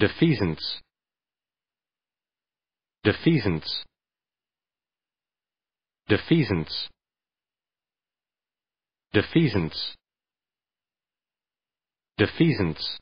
defeasance defeasance defeasance defeasance defeasance